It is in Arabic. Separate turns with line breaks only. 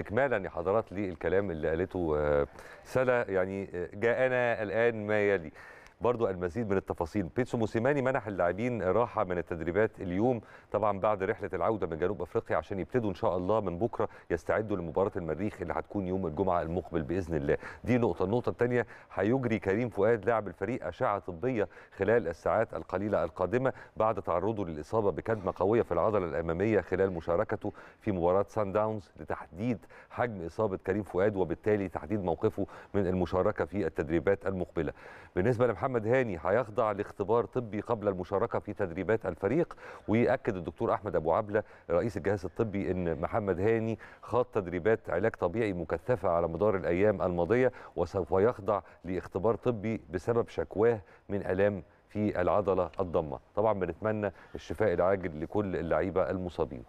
استكمالا يا حضرات للكلام اللي قالته آه، سلا يعني آه، جاءنا الان ما يلي برضو المزيد من التفاصيل بيتسو موسيماني منح اللاعبين راحه من التدريبات اليوم طبعا بعد رحله العوده من جنوب افريقيا عشان يبتدوا ان شاء الله من بكره يستعدوا لمباراه المريخ اللي هتكون يوم الجمعه المقبل باذن الله دي نقطه النقطه الثانيه هيجري كريم فؤاد لاعب الفريق اشعه طبيه خلال الساعات القليله القادمه بعد تعرضه للاصابه بكدمه قويه في العضله الاماميه خلال مشاركته في مباراه سان داونز لتحديد حجم اصابه كريم فؤاد وبالتالي تحديد موقفه من المشاركه في التدريبات المقبله بالنسبه لمحمد محمد هاني هيخضع لاختبار طبي قبل المشاركه في تدريبات الفريق وياكد الدكتور احمد ابو عبله رئيس الجهاز الطبي ان محمد هاني خاض تدريبات علاج طبيعي مكثفه على مدار الايام الماضيه وسوف يخضع لاختبار طبي بسبب شكواه من الام في العضله الضمه طبعا بنتمنى الشفاء العاجل لكل اللعيبه المصابين